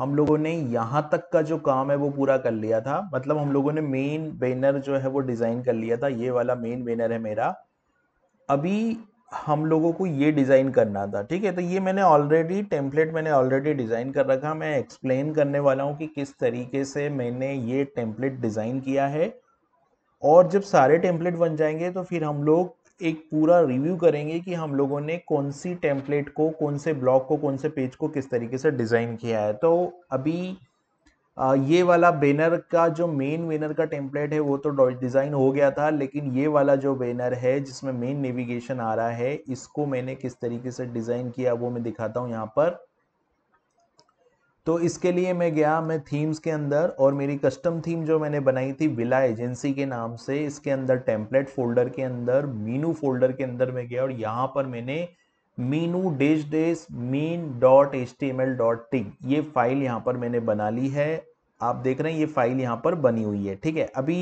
हम लोगों ने यहाँ तक का जो काम है वो पूरा कर लिया था मतलब हम लोगों ने मेन बैनर जो है वो डिज़ाइन कर लिया था ये वाला मेन बैनर है मेरा अभी हम लोगों को ये डिज़ाइन करना था ठीक है तो ये मैंने ऑलरेडी टेम्पलेट मैंने ऑलरेडी डिज़ाइन कर रखा मैं एक्सप्लेन करने वाला हूँ कि किस तरीके से मैंने ये टेम्पलेट डिज़ाइन किया है और जब सारे टेम्पलेट बन जाएंगे तो फिर हम लोग एक पूरा रिव्यू करेंगे कि हम लोगों ने कौन सी टेम्पलेट को कौन से ब्लॉग को कौन से पेज को किस तरीके से डिज़ाइन किया है तो अभी ये वाला बैनर का जो मेन बैनर का टेम्पलेट है वो तो डिज़ाइन हो गया था लेकिन ये वाला जो बैनर है जिसमें मेन नेविगेशन आ रहा है इसको मैंने किस तरीके से डिज़ाइन किया वो मैं दिखाता हूँ यहाँ पर तो इसके लिए मैं गया मैं थीम्स के अंदर और मेरी कस्टम थीम जो मैंने बनाई थी विला एजेंसी के नाम से इसके अंदर टेम्पलेट फोल्डर के अंदर मीनू फोल्डर के अंदर मैं गया और यहाँ पर मैंने menu days days mean dot H T M L dot twig ये फाइल यहाँ पर मैंने बना ली है आप देख रहे हैं ये फाइल यहाँ पर बनी हुई है ठीक है अभी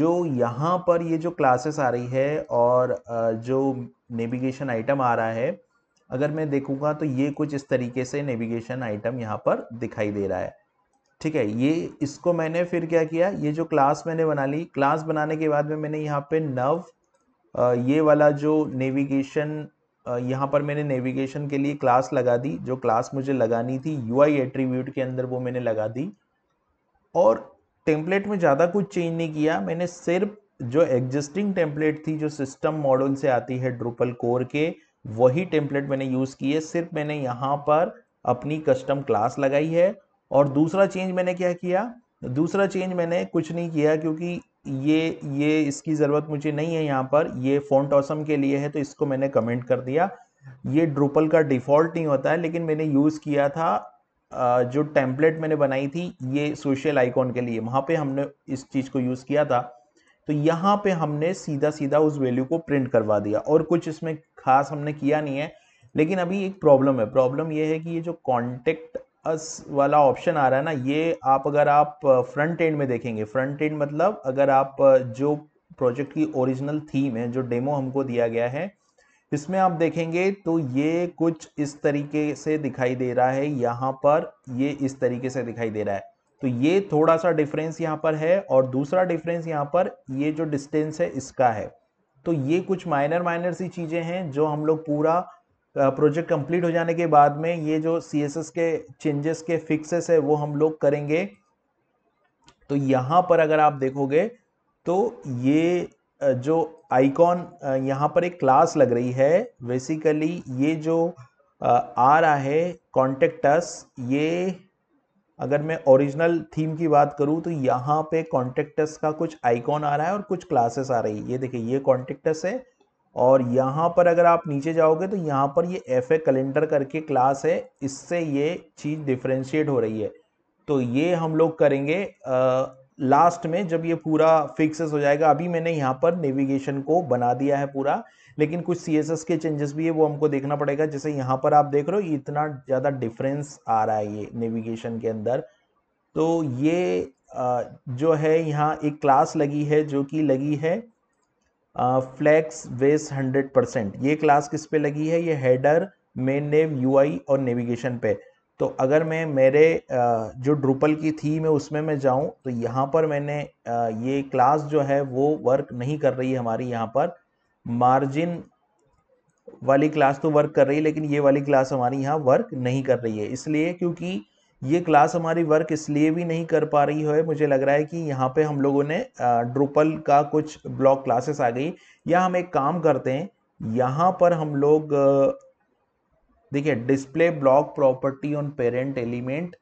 जो यहाँ पर ये जो क्लासेस आ रही है और जो नेविगेशन आइटम आ रहा है अगर मैं देखूंगा तो ये कुछ इस तरीके से नेविगेशन आइटम यहाँ पर दिखाई दे रहा है ठीक है ये इसको मैंने फिर क्या किया ये जो क्लास मैंने बना ली क्लास बनाने के बाद में मैंने यहाँ पे नव ये वाला जो नेविगेशन यहाँ पर मैंने नेविगेशन के लिए क्लास लगा दी जो क्लास मुझे लगानी थी यू आई के अंदर वो मैंने लगा दी और टेम्पलेट में ज़्यादा कुछ चेंज नहीं किया मैंने सिर्फ जो एग्जिस्टिंग टेम्पलेट थी जो सिस्टम मॉडल से आती है ड्रुपल कोर के वही टेम्पलेट मैंने यूज़ की है सिर्फ मैंने यहाँ पर अपनी कस्टम क्लास लगाई है और दूसरा चेंज मैंने क्या किया दूसरा चेंज मैंने कुछ नहीं किया क्योंकि ये ये इसकी ज़रूरत मुझे नहीं है यहाँ पर ये फ़ॉन्ट ऑसम के लिए है तो इसको मैंने कमेंट कर दिया ये ड्रुपल का डिफ़ॉल्ट नहीं होता है लेकिन मैंने यूज़ किया था जो टेम्पलेट मैंने बनाई थी ये सोशल आइकॉन के लिए वहाँ पे हमने इस चीज़ को यूज़ किया था तो यहाँ पे हमने सीधा सीधा उस वैल्यू को प्रिंट करवा दिया और कुछ इसमें खास हमने किया नहीं है लेकिन अभी एक प्रॉब्लम है प्रॉब्लम ये है कि ये जो कॉन्टेक्ट अस वाला ऑप्शन आ रहा है ना ये आप अगर आप फ्रंट एंड में देखेंगे फ्रंट एंड मतलब अगर आप जो प्रोजेक्ट की ओरिजिनल थीम है जो डेमो हमको दिया गया है इसमें आप देखेंगे तो ये कुछ इस तरीके से दिखाई दे रहा है यहाँ पर ये इस तरीके से दिखाई दे रहा है तो ये थोड़ा सा डिफरेंस यहाँ पर है और दूसरा डिफरेंस यहाँ पर ये जो डिस्टेंस है इसका है तो ये कुछ माइनर माइनर सी चीज़ें हैं जो हम लोग पूरा प्रोजेक्ट कंप्लीट हो जाने के बाद में ये जो सी के चेंजेस के फिक्सेस है वो हम लोग करेंगे तो यहाँ पर अगर आप देखोगे तो ये जो आइकॉन यहाँ पर एक क्लास लग रही है बेसिकली ये जो आ रहा है कॉन्टेक्टस ये अगर मैं ओरिजिनल थीम की बात करूँ तो यहाँ पे कॉन्टेक्टस का कुछ आइकॉन आ रहा है और कुछ क्लासेस आ रही है ये देखिए ये कॉन्टेक्टस है और यहाँ पर अगर आप नीचे जाओगे तो यहाँ पर ये एफ ए कैलेंडर करके क्लास है इससे ये चीज़ डिफ्रेंशिएट हो रही है तो ये हम लोग करेंगे आ, लास्ट में जब ये पूरा फिक्सेस हो जाएगा अभी मैंने यहाँ पर नेविगेशन को बना दिया है पूरा लेकिन कुछ सी के चेंजेस भी है वो हमको देखना पड़ेगा जैसे यहाँ पर आप देख रहे हो इतना ज़्यादा डिफरेंस आ रहा है ये नेविगेशन के अंदर तो ये जो है यहाँ एक क्लास लगी है जो कि लगी है फ्लैक्स वेस हंड्रेड परसेंट ये क्लास किस पे लगी है ये हेडर मेन नेम यूआई और नेविगेशन पे तो अगर मैं मेरे जो ड्रुपल की थी मैं उसमें मैं जाऊँ तो यहाँ पर मैंने ये क्लास जो है वो वर्क नहीं कर रही है हमारी यहाँ पर मार्जिन वाली क्लास तो वर्क कर रही है लेकिन ये वाली क्लास हमारी यहाँ वर्क नहीं कर रही है इसलिए क्योंकि ये क्लास हमारी वर्क इसलिए भी नहीं कर पा रही है मुझे लग रहा है कि यहाँ पे हम लोगों ने ड्रुपल का कुछ ब्लॉक क्लासेस आ गई या हम एक काम करते हैं यहाँ पर हम लोग देखिए display block property on parent element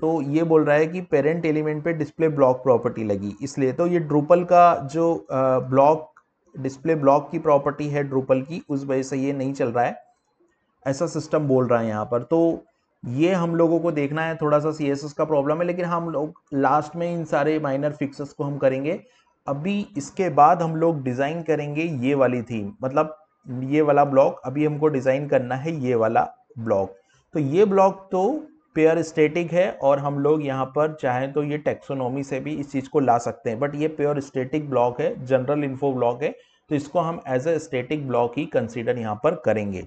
तो ये बोल रहा है कि पेरेंट एलिमेंट पे डिस्प्ले ब्लॉक प्रॉपर्टी लगी इसलिए तो ये ड्रूपल का जो ब्लॉक डिस्प्ले ब्लॉक की प्रॉपर्टी है ड्रूपल की उस वजह से ये नहीं चल रहा है ऐसा सिस्टम बोल रहा है यहाँ पर तो ये हम लोगों को देखना है थोड़ा सा सी का प्रॉब्लम है लेकिन हम लोग लास्ट में इन सारे माइनर फिक्सेस को हम करेंगे अभी इसके बाद हम लोग डिज़ाइन करेंगे ये वाली थीम मतलब ये वाला ब्लॉक अभी हमको डिज़ाइन करना है ये वाला ब्लॉक तो ये ब्लॉक तो पेयर स्टेटिक है और हम लोग यहाँ पर चाहें तो ये टेक्सोनॉमी से भी इस चीज़ को ला सकते हैं बट ये प्योर स्टेटिक ब्लॉक है जनरल इन्फो ब्लॉक है तो इसको हम एज अ स्टेटिक ब्लॉक ही कंसिडर यहाँ पर करेंगे